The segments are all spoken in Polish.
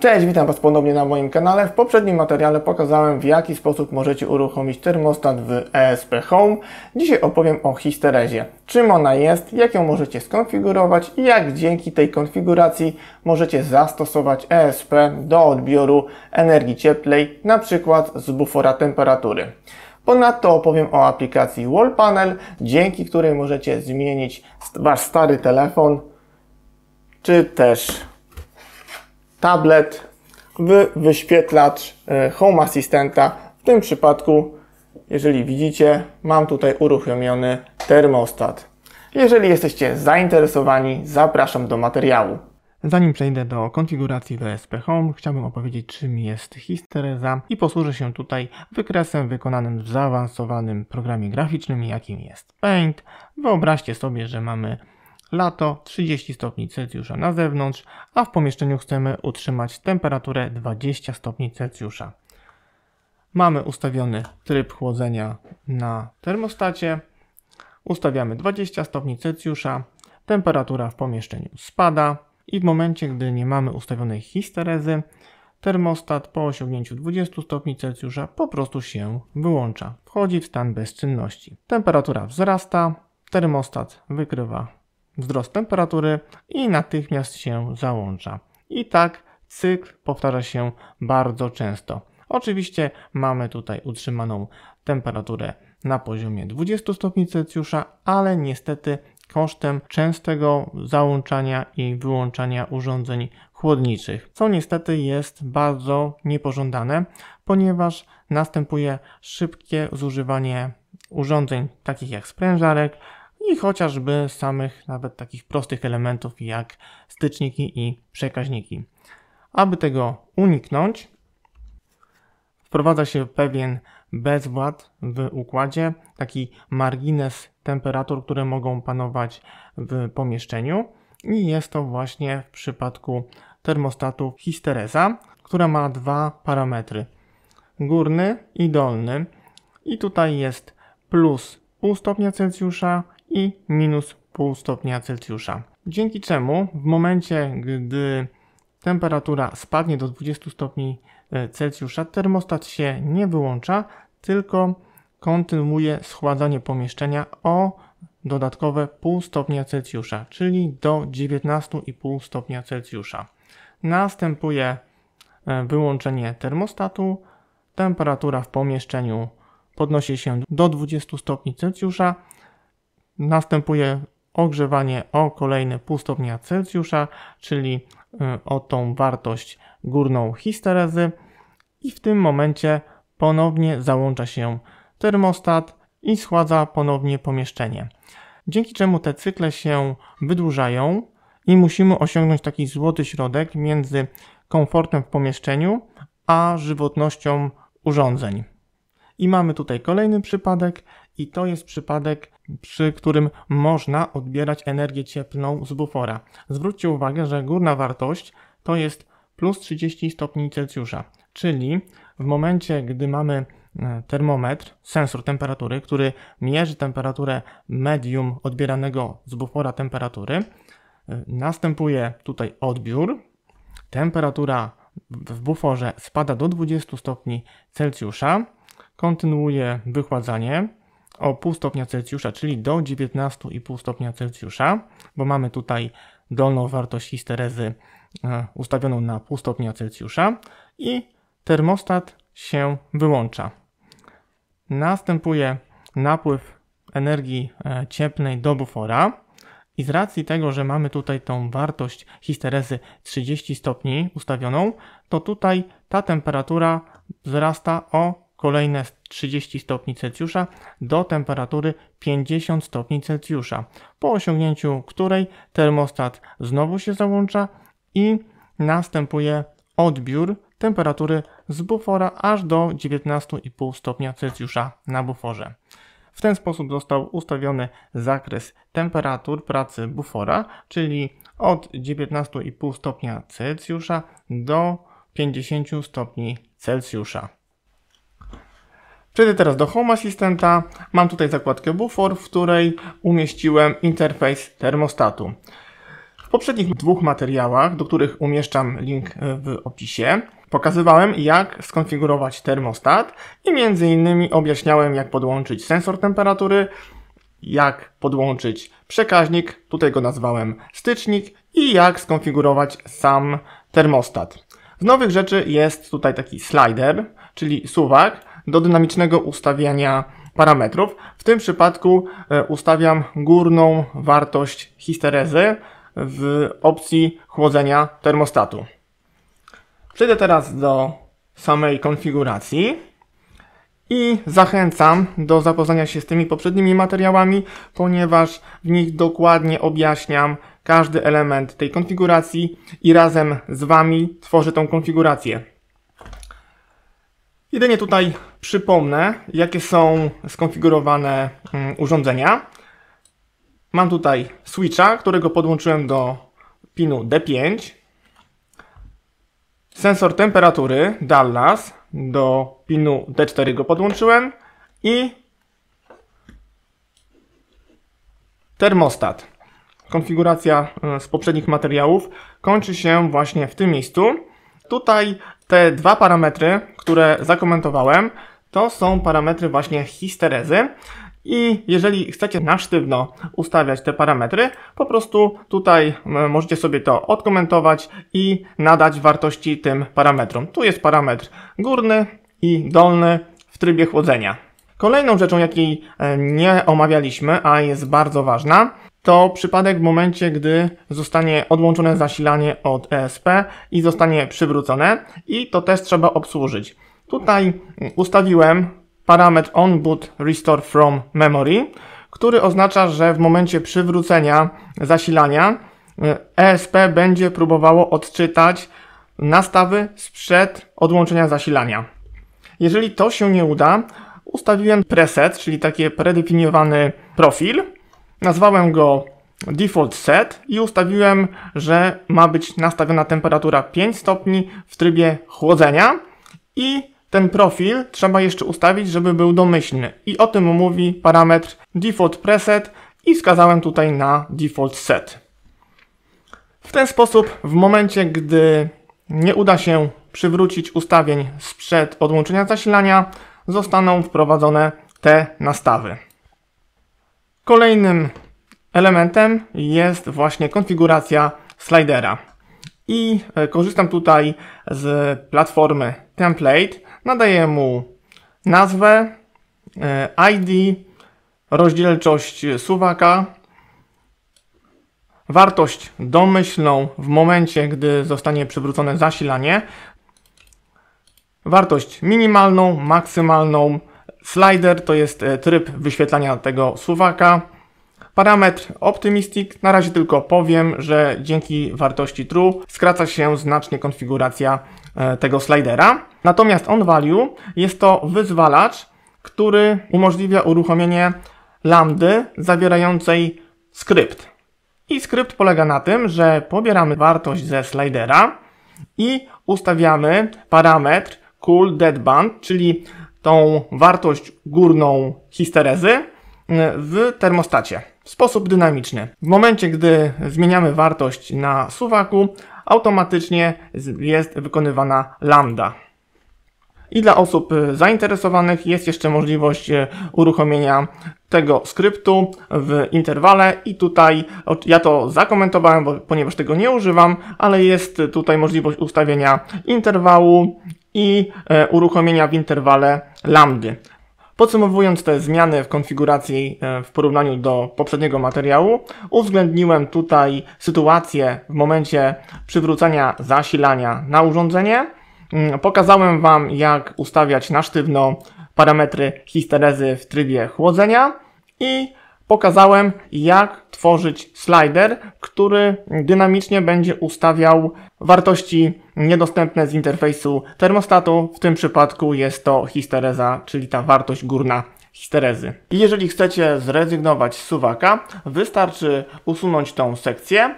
Cześć, witam Was ponownie na moim kanale. W poprzednim materiale pokazałem w jaki sposób możecie uruchomić termostat w ESP Home. Dzisiaj opowiem o histerezie. Czym ona jest, jak ją możecie skonfigurować i jak dzięki tej konfiguracji możecie zastosować ESP do odbioru energii cieplej, na przykład z bufora temperatury. Ponadto opowiem o aplikacji Wall Panel, dzięki której możecie zmienić Wasz stary telefon czy też tablet w wyświetlacz e, Home Assistanta. W tym przypadku, jeżeli widzicie, mam tutaj uruchomiony termostat. Jeżeli jesteście zainteresowani, zapraszam do materiału. Zanim przejdę do konfiguracji WSP Home, chciałbym opowiedzieć czym jest histereza i posłużę się tutaj wykresem wykonanym w zaawansowanym programie graficznym jakim jest Paint. Wyobraźcie sobie, że mamy lato 30 stopni Celsjusza na zewnątrz, a w pomieszczeniu chcemy utrzymać temperaturę 20 stopni Celsjusza. Mamy ustawiony tryb chłodzenia na termostacie. Ustawiamy 20 stopni Celsjusza. Temperatura w pomieszczeniu spada i w momencie, gdy nie mamy ustawionej histerezy, termostat po osiągnięciu 20 stopni Celsjusza po prostu się wyłącza. Wchodzi w stan bezczynności. Temperatura wzrasta, termostat wykrywa wzrost temperatury i natychmiast się załącza. I tak cykl powtarza się bardzo często. Oczywiście mamy tutaj utrzymaną temperaturę na poziomie 20 stopni Celsjusza, ale niestety kosztem częstego załączania i wyłączania urządzeń chłodniczych, co niestety jest bardzo niepożądane, ponieważ następuje szybkie zużywanie urządzeń takich jak sprężarek, i chociażby samych nawet takich prostych elementów jak styczniki i przekaźniki. Aby tego uniknąć, wprowadza się pewien bezwład w układzie, taki margines temperatur, które mogą panować w pomieszczeniu i jest to właśnie w przypadku termostatu histereza, która ma dwa parametry, górny i dolny i tutaj jest plus pół stopnia Celsjusza i minus pół stopnia Celsjusza. Dzięki czemu w momencie, gdy temperatura spadnie do 20 stopni e, Celsjusza, termostat się nie wyłącza, tylko kontynuuje schładzanie pomieszczenia o dodatkowe pół stopnia Celsjusza, czyli do 19,5 stopnia Celsjusza. Następuje e, wyłączenie termostatu, temperatura w pomieszczeniu podnosi się do 20 stopni Celsjusza Następuje ogrzewanie o kolejne pół stopnia Celsjusza, czyli y, o tą wartość górną histerezy i w tym momencie ponownie załącza się termostat i schładza ponownie pomieszczenie. Dzięki czemu te cykle się wydłużają i musimy osiągnąć taki złoty środek między komfortem w pomieszczeniu a żywotnością urządzeń. I mamy tutaj kolejny przypadek i to jest przypadek, przy którym można odbierać energię cieplną z bufora. Zwróćcie uwagę, że górna wartość to jest plus 30 stopni Celsjusza, czyli w momencie, gdy mamy e, termometr, sensor temperatury, który mierzy temperaturę medium odbieranego z bufora temperatury, e, następuje tutaj odbiór, temperatura w buforze spada do 20 stopni Celsjusza, kontynuuje wychładzanie, o pół stopnia Celsjusza, czyli do 19,5 stopnia Celsjusza, bo mamy tutaj dolną wartość histerezy e, ustawioną na pół stopnia Celsjusza i termostat się wyłącza. Następuje napływ energii e, cieplnej do bufora i z racji tego, że mamy tutaj tą wartość histerezy 30 stopni ustawioną, to tutaj ta temperatura wzrasta o kolejne 30 stopni Celsjusza do temperatury 50 stopni Celsjusza, po osiągnięciu której termostat znowu się załącza i następuje odbiór temperatury z bufora aż do 19,5 stopnia Celsjusza na buforze. W ten sposób został ustawiony zakres temperatur pracy bufora, czyli od 19,5 stopnia Celsjusza do 50 stopni Celsjusza. Przejdę teraz do Home Assistanta. Mam tutaj zakładkę Bufor, w której umieściłem interfejs termostatu. W poprzednich dwóch materiałach, do których umieszczam link w opisie, pokazywałem jak skonfigurować termostat i między innymi objaśniałem jak podłączyć sensor temperatury, jak podłączyć przekaźnik, tutaj go nazwałem stycznik i jak skonfigurować sam termostat. Z nowych rzeczy jest tutaj taki slider, czyli suwak, do dynamicznego ustawiania parametrów. W tym przypadku e, ustawiam górną wartość histerezy w opcji chłodzenia termostatu. Przejdę teraz do samej konfiguracji i zachęcam do zapoznania się z tymi poprzednimi materiałami, ponieważ w nich dokładnie objaśniam każdy element tej konfiguracji i razem z Wami tworzę tą konfigurację. Jedynie tutaj przypomnę, jakie są skonfigurowane mm, urządzenia. Mam tutaj switcha, którego podłączyłem do pinu D5. Sensor temperatury Dallas do pinu D4 go podłączyłem i termostat. Konfiguracja y, z poprzednich materiałów kończy się właśnie w tym miejscu. Tutaj te dwa parametry, które zakomentowałem, to są parametry właśnie histerezy. I jeżeli chcecie na sztywno ustawiać te parametry, po prostu tutaj możecie sobie to odkomentować i nadać wartości tym parametrom. Tu jest parametr górny i dolny w trybie chłodzenia. Kolejną rzeczą, jakiej e, nie omawialiśmy, a jest bardzo ważna, to przypadek w momencie, gdy zostanie odłączone zasilanie od ESP i zostanie przywrócone i to też trzeba obsłużyć. Tutaj ustawiłem parametr onboot restore from memory, który oznacza, że w momencie przywrócenia zasilania ESP e będzie próbowało odczytać nastawy sprzed odłączenia zasilania. Jeżeli to się nie uda, ustawiłem preset, czyli taki predefiniowany profil, Nazwałem go default set i ustawiłem, że ma być nastawiona temperatura 5 stopni w trybie chłodzenia i ten profil trzeba jeszcze ustawić, żeby był domyślny i o tym mówi parametr default preset i wskazałem tutaj na default set. W ten sposób w momencie, gdy nie uda się przywrócić ustawień sprzed odłączenia zasilania, zostaną wprowadzone te nastawy. Kolejnym elementem jest właśnie konfiguracja slidera. I e, korzystam tutaj z platformy template. Nadaję mu nazwę, e, ID, rozdzielczość suwaka, wartość domyślną w momencie, gdy zostanie przywrócone zasilanie, wartość minimalną, maksymalną, Slider to jest e, tryb wyświetlania tego suwaka. Parametr Optimistic na razie tylko powiem, że dzięki wartości true skraca się znacznie konfiguracja e, tego slidera. Natomiast on value jest to wyzwalacz, który umożliwia uruchomienie lambdy zawierającej skrypt. I skrypt polega na tym, że pobieramy wartość ze slidera i ustawiamy parametr cool deadband, czyli tą wartość górną histerezy y, w termostacie w sposób dynamiczny. W momencie, gdy zmieniamy wartość na suwaku, automatycznie jest wykonywana lambda. I dla osób y, zainteresowanych jest jeszcze możliwość y, uruchomienia tego skryptu w interwale i tutaj ja to zakomentowałem, ponieważ tego nie używam, ale jest tutaj możliwość ustawienia interwału i e, uruchomienia w interwale lambdy. Podsumowując te zmiany w konfiguracji e, w porównaniu do poprzedniego materiału, uwzględniłem tutaj sytuację w momencie przywrócenia zasilania na urządzenie. Mm, pokazałem Wam, jak ustawiać na sztywno parametry histerezy w trybie chłodzenia i pokazałem, jak tworzyć slider, który dynamicznie będzie ustawiał wartości niedostępne z interfejsu termostatu. W tym przypadku jest to histereza, czyli ta wartość górna histerezy. I jeżeli chcecie zrezygnować z suwaka, wystarczy usunąć tą sekcję.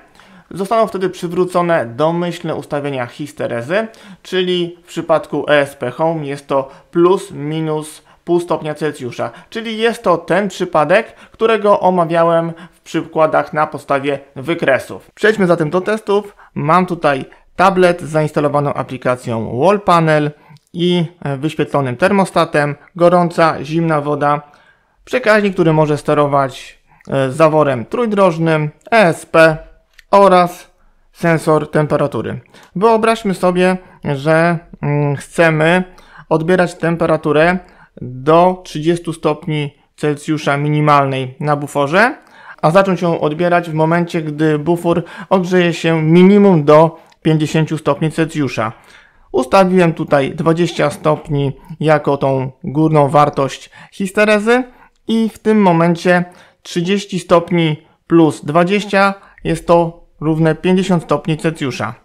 Zostaną wtedy przywrócone domyślne ustawienia histerezy, czyli w przypadku ESP Home jest to plus minus 0,5 stopnia Celsjusza. Czyli jest to ten przypadek, którego omawiałem w przykładach na podstawie wykresów. Przejdźmy zatem do testów. Mam tutaj tablet z zainstalowaną aplikacją Wall Panel i e, wyświetlonym termostatem, gorąca, zimna woda, przekaźnik, który może sterować e, zaworem trójdrożnym, ESP oraz sensor temperatury. Wyobraźmy sobie, że mm, chcemy odbierać temperaturę do 30 stopni Celsjusza minimalnej na buforze, a zacząć ją odbierać w momencie, gdy bufor ogrzeje się minimum do 50 stopni Celsjusza. Ustawiłem tutaj 20 stopni jako tą górną wartość histerezy i w tym momencie 30 stopni plus 20 jest to równe 50 stopni Celsjusza.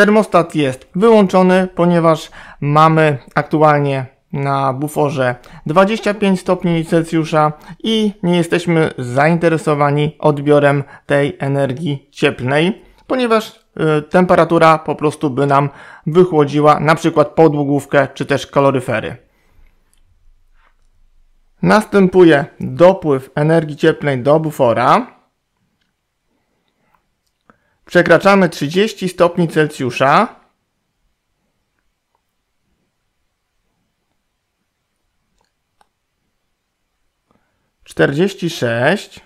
Termostat jest wyłączony, ponieważ mamy aktualnie na buforze 25 stopni Celsjusza i nie jesteśmy zainteresowani odbiorem tej energii cieplnej, ponieważ e, temperatura po prostu by nam wychłodziła na przykład podłogówkę czy też kaloryfery. Następuje dopływ energii cieplnej do bufora przekraczamy 30 stopni Celsjusza, czterdzieści sześć,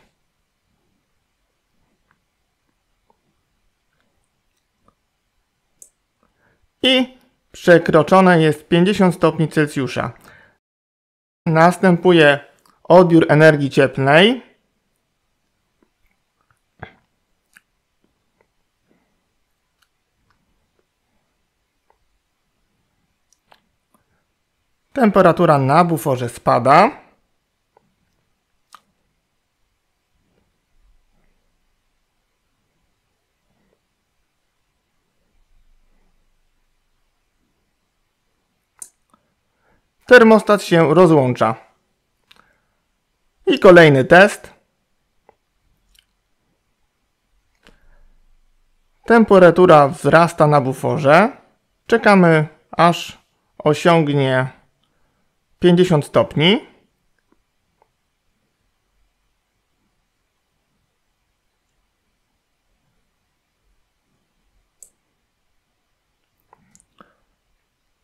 i przekroczone jest 50 stopni Celsjusza. Następuje odbiór energii cieplnej. Temperatura na buforze spada. Termostat się rozłącza. I kolejny test. Temperatura wzrasta na buforze. Czekamy aż osiągnie 50 stopni.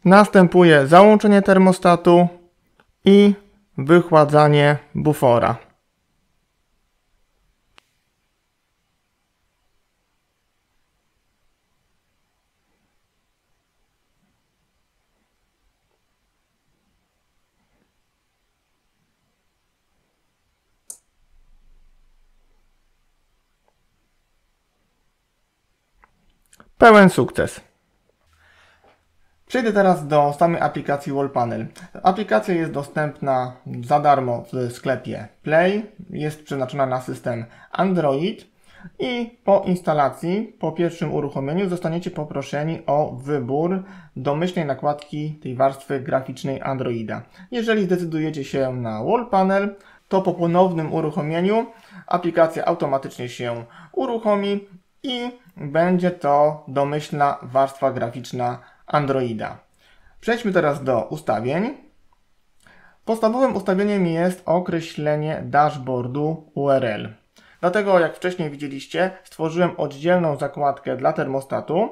Następuje załączenie termostatu i wychładzanie bufora. Pełen sukces. Przejdę teraz do samej aplikacji Wallpanel. Aplikacja jest dostępna za darmo w sklepie Play, jest przeznaczona na system Android i po instalacji, po pierwszym uruchomieniu zostaniecie poproszeni o wybór domyślnej nakładki tej warstwy graficznej Androida. Jeżeli zdecydujecie się na Wallpanel, to po ponownym uruchomieniu aplikacja automatycznie się uruchomi i będzie to domyślna warstwa graficzna Androida. Przejdźmy teraz do ustawień. Podstawowym ustawieniem jest określenie dashboardu URL. Dlatego, jak wcześniej widzieliście, stworzyłem oddzielną zakładkę dla termostatu.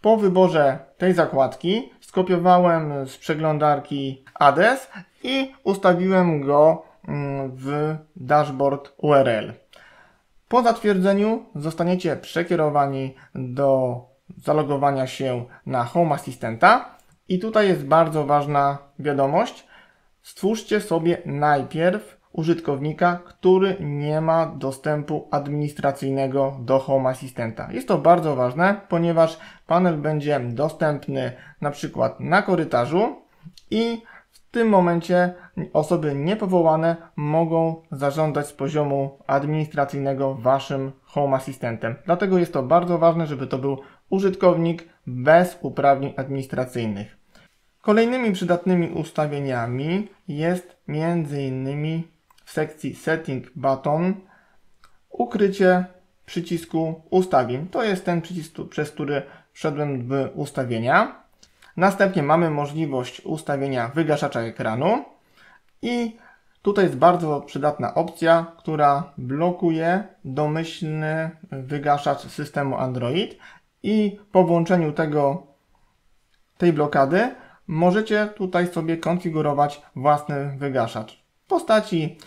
Po wyborze tej zakładki skopiowałem z przeglądarki adres i ustawiłem go mm, w dashboard URL. Po zatwierdzeniu zostaniecie przekierowani do zalogowania się na Home Assistanta i tutaj jest bardzo ważna wiadomość. Stwórzcie sobie najpierw użytkownika, który nie ma dostępu administracyjnego do Home Assistanta. Jest to bardzo ważne, ponieważ panel będzie dostępny na przykład na korytarzu i w tym momencie osoby niepowołane mogą zażądać z poziomu administracyjnego waszym Home Assistantem. Dlatego jest to bardzo ważne, żeby to był użytkownik bez uprawnień administracyjnych. Kolejnymi przydatnymi ustawieniami jest m.in. w sekcji Setting Button ukrycie przycisku ustawień. To jest ten przycisk, przez który wszedłem w ustawienia. Następnie mamy możliwość ustawienia wygaszacza ekranu i tutaj jest bardzo przydatna opcja, która blokuje domyślny wygaszacz systemu Android i po włączeniu tego, tej blokady możecie tutaj sobie konfigurować własny wygaszacz w postaci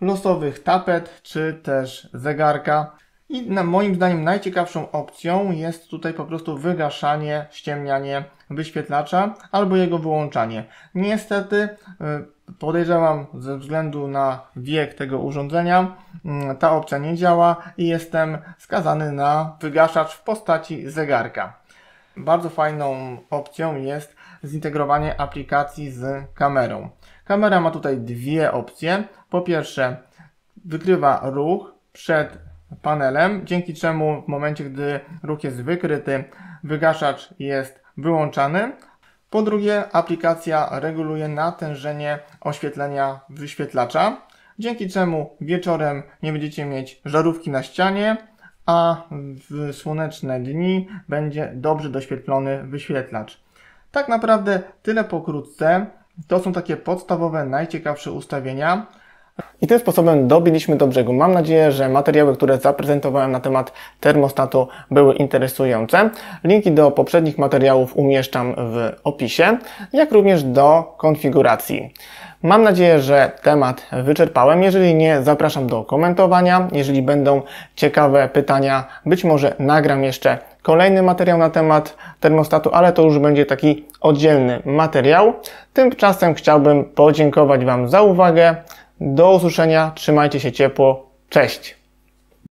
losowych tapet czy też zegarka. I na, moim zdaniem najciekawszą opcją jest tutaj po prostu wygaszanie, ściemnianie wyświetlacza albo jego wyłączanie. Niestety y, podejrzewam ze względu na wiek tego urządzenia mm, ta opcja nie działa i jestem skazany na wygaszacz w postaci zegarka. Bardzo fajną opcją jest zintegrowanie aplikacji z kamerą. Kamera ma tutaj dwie opcje. Po pierwsze wykrywa ruch przed panelem, dzięki czemu w momencie, gdy ruch jest wykryty, wygaszacz jest wyłączany. Po drugie, aplikacja reguluje natężenie oświetlenia wyświetlacza, dzięki czemu wieczorem nie będziecie mieć żarówki na ścianie, a w słoneczne dni będzie dobrze doświetlony wyświetlacz. Tak naprawdę tyle pokrótce. To są takie podstawowe, najciekawsze ustawienia. I tym sposobem dobiliśmy do brzegu. Mam nadzieję, że materiały, które zaprezentowałem na temat termostatu były interesujące. Linki do poprzednich materiałów umieszczam w opisie, jak również do konfiguracji. Mam nadzieję, że temat wyczerpałem. Jeżeli nie, zapraszam do komentowania. Jeżeli będą ciekawe pytania, być może nagram jeszcze kolejny materiał na temat termostatu, ale to już będzie taki oddzielny materiał. Tymczasem chciałbym podziękować Wam za uwagę. Do usłyszenia, trzymajcie się ciepło, cześć!